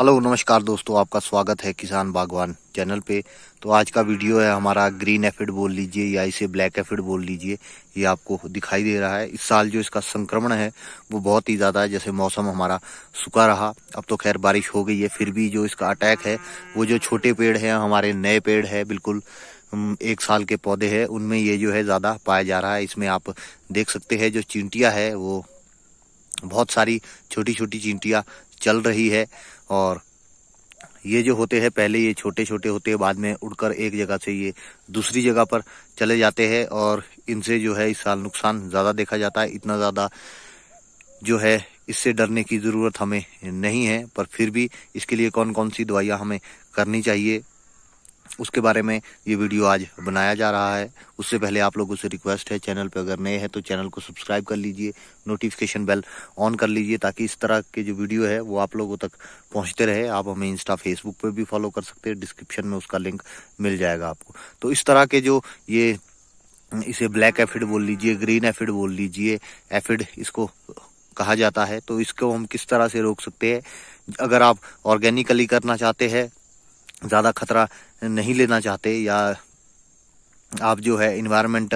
hello नमस्कार दोस्तों आपका स्वागत है किसान बागवान चैनल पे तो आज का वीडियो है हमारा ग्रीन एफिड बोल लीजिए या इसे ब्लैक एफिड बोल लीजिए ये आपको दिखाई दे रहा है इस साल जो इसका संक्रमण है वो बहुत ही ज़्यादा है जैसे मौसम हमारा सूखा रहा अब तो खैर बारिश हो गई है फिर भी जो इसका अटैक है वो जो छोटे पेड़ है हमारे नए पेड़ है बिल्कुल एक साल के पौधे है उनमें ये जो है ज़्यादा पाया जा रहा है इसमें आप देख सकते हैं जो चिंटिया है वो बहुत सारी छोटी छोटी चिंटिया चल रही है और ये जो होते हैं पहले ये छोटे छोटे होते हैं बाद में उड़कर एक जगह से ये दूसरी जगह पर चले जाते हैं और इनसे जो है इस साल नुकसान ज़्यादा देखा जाता है इतना ज़्यादा जो है इससे डरने की ज़रूरत हमें नहीं है पर फिर भी इसके लिए कौन कौन सी दवाइयाँ हमें करनी चाहिए उसके बारे में ये वीडियो आज बनाया जा रहा है उससे पहले आप लोगों से रिक्वेस्ट है चैनल पर अगर नए हैं तो चैनल को सब्सक्राइब कर लीजिए नोटिफिकेशन बेल ऑन कर लीजिए ताकि इस तरह के जो वीडियो है वो आप लोगों तक पहुंचते रहे आप हमें इंस्टा फेसबुक पर भी फॉलो कर सकते हैं डिस्क्रिप्शन में उसका लिंक मिल जाएगा आपको तो इस तरह के जो ये इसे ब्लैक एफिड बोल लीजिए ग्रीन एफिड बोल लीजिए एफिड इसको कहा जाता है तो इसको हम किस तरह से रोक सकते हैं अगर आप ऑर्गेनिकली करना चाहते हैं ज़्यादा खतरा नहीं लेना चाहते या आप जो है इन्वायरमेंट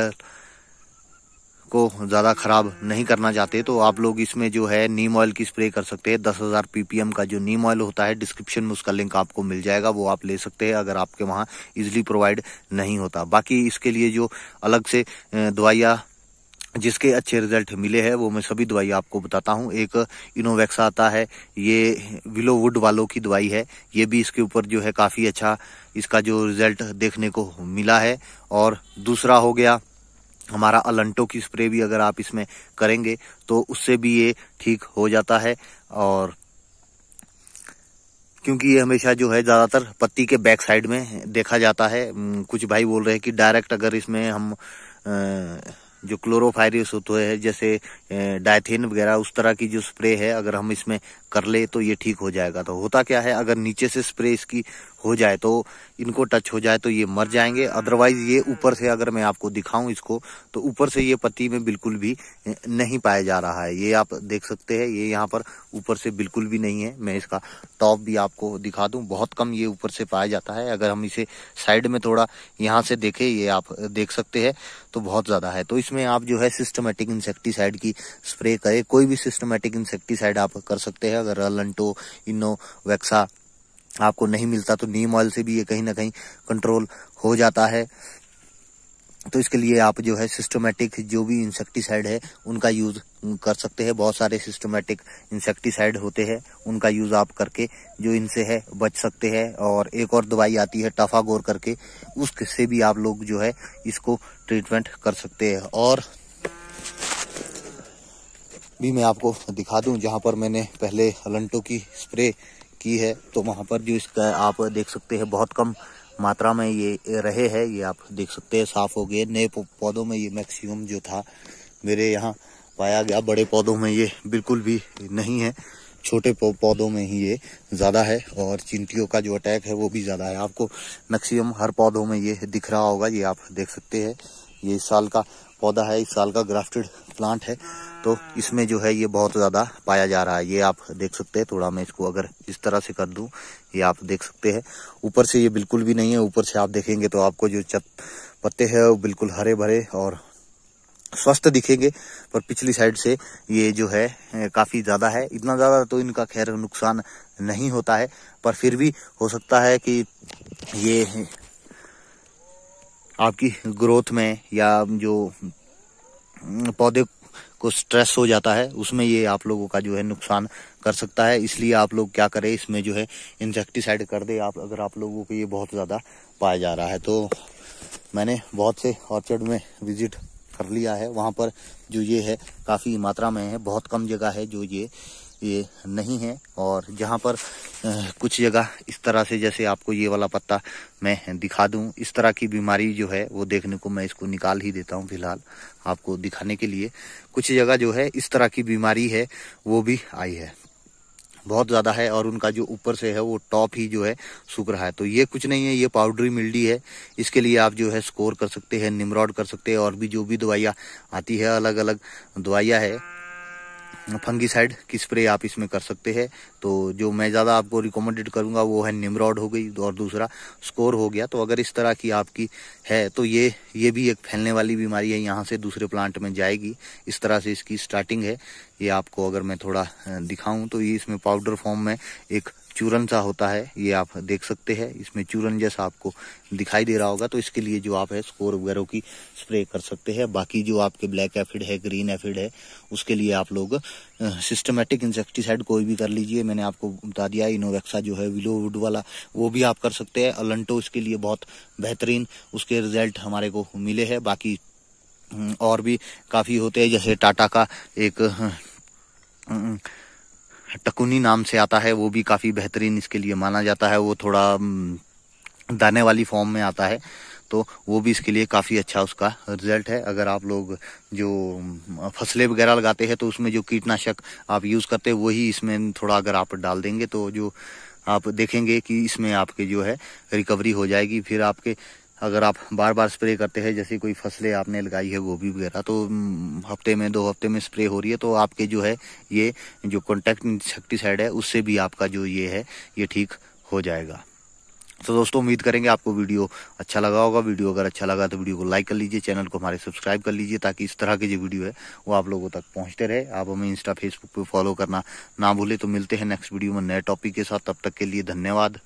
को ज़्यादा ख़राब नहीं करना चाहते तो आप लोग इसमें जो है नीम ऑयल की स्प्रे कर सकते हैं दस हज़ार पी का जो नीम ऑयल होता है डिस्क्रिप्शन में उसका लिंक आपको मिल जाएगा वो आप ले सकते हैं अगर आपके वहाँ इजिली प्रोवाइड नहीं होता बाकी इसके लिए जो अलग से दवाइयाँ जिसके अच्छे रिजल्ट मिले हैं वो मैं सभी दवाई आपको बताता हूँ एक इनोवेक्स आता है ये विलो वुड वालों की दवाई है ये भी इसके ऊपर जो है काफ़ी अच्छा इसका जो रिजल्ट देखने को मिला है और दूसरा हो गया हमारा अलंटो की स्प्रे भी अगर आप इसमें करेंगे तो उससे भी ये ठीक हो जाता है और क्योंकि ये हमेशा जो है ज़्यादातर पत्ती के बैक साइड में देखा जाता है कुछ भाई बोल रहे हैं कि डायरेक्ट अगर इसमें हम आ, जो क्लोरोफायरिस होते है जैसे डायथिन वगैरह उस तरह की जो स्प्रे है अगर हम इसमें कर ले तो ये ठीक हो जाएगा तो होता क्या है अगर नीचे से स्प्रे इसकी हो जाए तो इनको टच हो जाए तो ये मर जाएंगे अदरवाइज ये ऊपर से अगर मैं आपको दिखाऊं इसको तो ऊपर से ये पत्ती में बिल्कुल भी नहीं पाया जा रहा है ये आप देख सकते हैं ये यहाँ पर ऊपर से बिल्कुल भी नहीं है मैं इसका टॉप भी आपको दिखा दूं बहुत कम ये ऊपर से पाया जाता है अगर हम इसे साइड में थोड़ा यहाँ से देखे ये आप देख सकते हैं तो बहुत ज़्यादा है तो इसमें आप जो है सिस्टमेटिक इंसेक्टिसाइड की स्प्रे करे कोई भी सिस्टमेटिक इंसेक्टिसाइड आप कर सकते हैं अगर अल्टो तो इनो वैक्सा आपको नहीं मिलता तो नीम ऑयल से भी ये कहीं ना कहीं कंट्रोल हो जाता है तो इसके लिए आप जो है सिस्टोमेटिक जो भी इंसेक्टिसाइड है उनका यूज़ कर सकते हैं बहुत सारे सिस्टोमेटिक इंसेक्टिसाइड होते हैं उनका यूज़ आप करके जो इनसे है बच सकते हैं और एक और दवाई आती है टफागोर करके उससे भी आप लोग जो है इसको ट्रीटमेंट कर सकते हैं और भी मैं आपको दिखा दूं जहां पर मैंने पहले हलंटो की स्प्रे की है तो वहां पर जो इसका आप देख सकते हैं बहुत कम मात्रा में ये रहे हैं ये आप देख सकते हैं साफ़ हो गए नए पौधों में ये मैक्सिमम जो था मेरे यहाँ पाया गया बड़े पौधों में ये बिल्कुल भी नहीं है छोटे पौधों में ही ये ज़्यादा है और चिंतियों का जो अटैक है वो भी ज़्यादा है आपको मैक्सिमम हर पौधों में ये दिख रहा होगा ये आप देख सकते हैं ये इस साल का पौधा है इस साल का ग्राफ्टेड प्लांट है तो इसमें जो है ये बहुत ज़्यादा पाया जा रहा है ये आप देख सकते हैं थोड़ा मैं इसको अगर इस तरह से कर दूं ये आप देख सकते हैं ऊपर से ये बिल्कुल भी नहीं है ऊपर से आप देखेंगे तो आपको जो चत पत्ते हैं वो बिल्कुल हरे भरे और स्वस्थ दिखेंगे पर पिछली साइड से ये जो है काफ़ी ज़्यादा है इतना ज़्यादा तो इनका खैर नुकसान नहीं होता है पर फिर भी हो सकता है कि ये आपकी ग्रोथ में या जो पौधे को स्ट्रेस हो जाता है उसमें ये आप लोगों का जो है नुकसान कर सकता है इसलिए आप लोग क्या करें इसमें जो है इंसेक्टिसाइड कर दे आप अगर आप लोगों को ये बहुत ज़्यादा पाया जा रहा है तो मैंने बहुत से ऑर्चर्ड में विजिट कर लिया है वहाँ पर जो ये है काफ़ी मात्रा में है बहुत कम जगह है जो ये ये नहीं है और जहाँ पर कुछ जगह इस तरह से जैसे आपको ये वाला पत्ता मैं दिखा दूं इस तरह की बीमारी जो है वो देखने को मैं इसको निकाल ही देता हूं फिलहाल आपको दिखाने के लिए कुछ जगह जो है इस तरह की बीमारी है वो भी आई है बहुत ज़्यादा है और उनका जो ऊपर से है वो टॉप ही जो है सूख रहा है तो ये कुछ नहीं है ये पाउडरी मिल्डी है इसके लिए आप जो है स्कोर कर सकते हैं निमरॉड कर सकते हैं और भी जो भी दवाइयाँ आती है अलग अलग दवाइयाँ है फंगीसाइड की स्प्रे आप इसमें कर सकते हैं तो जो मैं ज़्यादा आपको रिकमेंडेड करूँगा वो है निमरॉड हो गई और दूसरा स्कोर हो गया तो अगर इस तरह की आपकी है तो ये ये भी एक फैलने वाली बीमारी है यहाँ से दूसरे प्लांट में जाएगी इस तरह से इसकी स्टार्टिंग है ये आपको अगर मैं थोड़ा दिखाऊं तो ये इसमें पाउडर फॉर्म में एक चूरन सा होता है ये आप देख सकते हैं इसमें चूरन जैसा आपको दिखाई दे रहा होगा तो इसके लिए जो आप है स्कोर वगैरह की स्प्रे कर सकते हैं बाकी जो आपके ब्लैक एफिड है ग्रीन एफिड है उसके लिए आप लोग सिस्टमेटिक इंसेक्टिसाइड कोई भी कर लीजिए मैंने आपको बता दिया इनोवेक्सा जो है विलो वुड वाला वो भी आप कर सकते हैं अलंटो इसके लिए बहुत बेहतरीन उसके रिजल्ट हमारे को मिले है बाकी और भी काफ़ी होते हैं जैसे टाटा का एक टकुनी नाम से आता है वो भी काफ़ी बेहतरीन इसके लिए माना जाता है वो थोड़ा दाने वाली फॉर्म में आता है तो वो भी इसके लिए काफ़ी अच्छा उसका रिजल्ट है अगर आप लोग जो फसलें वगैरह लगाते हैं तो उसमें जो कीटनाशक आप यूज़ करते हैं वही इसमें थोड़ा अगर आप डाल देंगे तो जो आप देखेंगे कि इसमें आपके जो है रिकवरी हो जाएगी फिर आपके अगर आप बार बार स्प्रे करते हैं जैसे कोई फसलें आपने लगाई है गोभी वगैरह तो हफ्ते में दो हफ्ते में स्प्रे हो रही है तो आपके जो है ये जो कॉन्टैक्ट इंसेक्टिसाइड है उससे भी आपका जो ये है ये ठीक हो जाएगा तो दोस्तों उम्मीद करेंगे आपको वीडियो अच्छा लगा होगा वीडियो अगर अच्छा लगा तो वीडियो को लाइक कर लीजिए चैनल को हमारे सब्सक्राइब कर लीजिए ताकि इस तरह के जो वीडियो है वो आप लोगों तक पहुंचते रहे आप हमें इंस्टा फेसबुक पे फॉलो करना ना भूले तो मिलते हैं नेक्स्ट वीडियो में नए टॉपिक के साथ तब तक के लिए धन्यवाद